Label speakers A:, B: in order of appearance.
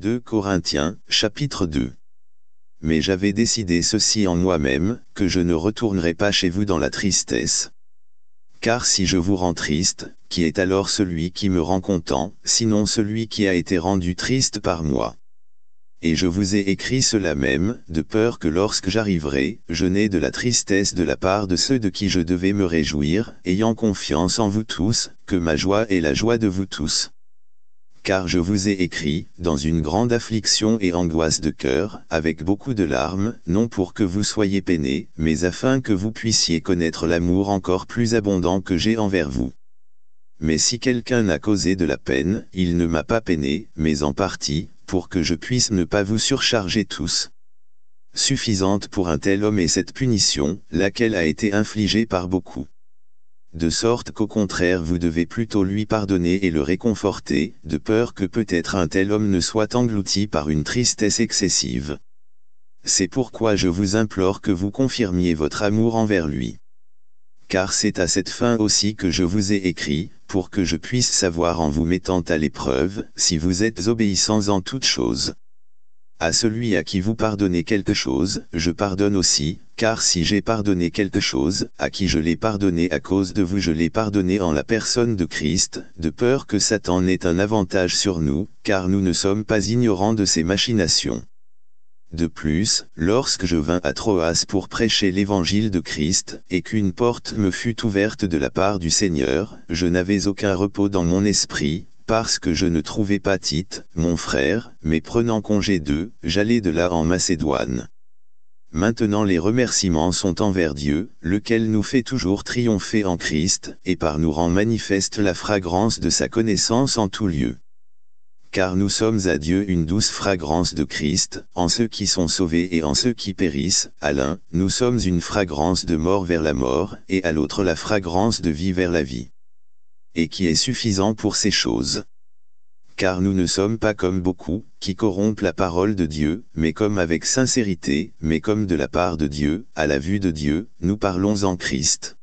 A: 2 Corinthiens, chapitre 2 Mais j'avais décidé ceci en moi-même, que je ne retournerai pas chez vous dans la tristesse. Car si je vous rends triste, qui est alors celui qui me rend content, sinon celui qui a été rendu triste par moi Et je vous ai écrit cela même, de peur que lorsque j'arriverai, je n'ai de la tristesse de la part de ceux de qui je devais me réjouir, ayant confiance en vous tous, que ma joie est la joie de vous tous car je vous ai écrit, dans une grande affliction et angoisse de cœur, avec beaucoup de larmes, non pour que vous soyez peinés, mais afin que vous puissiez connaître l'amour encore plus abondant que j'ai envers vous. Mais si quelqu'un a causé de la peine, il ne m'a pas peiné, mais en partie, pour que je puisse ne pas vous surcharger tous. Suffisante pour un tel homme est cette punition, laquelle a été infligée par beaucoup de sorte qu'au contraire vous devez plutôt lui pardonner et le réconforter, de peur que peut-être un tel homme ne soit englouti par une tristesse excessive. C'est pourquoi je vous implore que vous confirmiez votre amour envers lui. Car c'est à cette fin aussi que je vous ai écrit, pour que je puisse savoir en vous mettant à l'épreuve, si vous êtes obéissants en toutes choses. À celui à qui vous pardonnez quelque chose, je pardonne aussi, car si j'ai pardonné quelque chose, à qui je l'ai pardonné à cause de vous je l'ai pardonné en la personne de Christ, de peur que Satan n'ait un avantage sur nous, car nous ne sommes pas ignorants de ses machinations. De plus, lorsque je vins à Troas pour prêcher l'évangile de Christ, et qu'une porte me fut ouverte de la part du Seigneur, je n'avais aucun repos dans mon esprit, parce que je ne trouvais pas Tite, mon frère, mais prenant congé d'eux, j'allais de là en Macédoine. Maintenant les remerciements sont envers Dieu, lequel nous fait toujours triompher en Christ, et par nous rend manifeste la fragrance de sa connaissance en tout lieu. Car nous sommes à Dieu une douce fragrance de Christ, en ceux qui sont sauvés et en ceux qui périssent, à l'un, nous sommes une fragrance de mort vers la mort, et à l'autre la fragrance de vie vers la vie. Et qui est suffisant pour ces choses car nous ne sommes pas comme beaucoup, qui corrompent la parole de Dieu, mais comme avec sincérité, mais comme de la part de Dieu, à la vue de Dieu, nous parlons en Christ.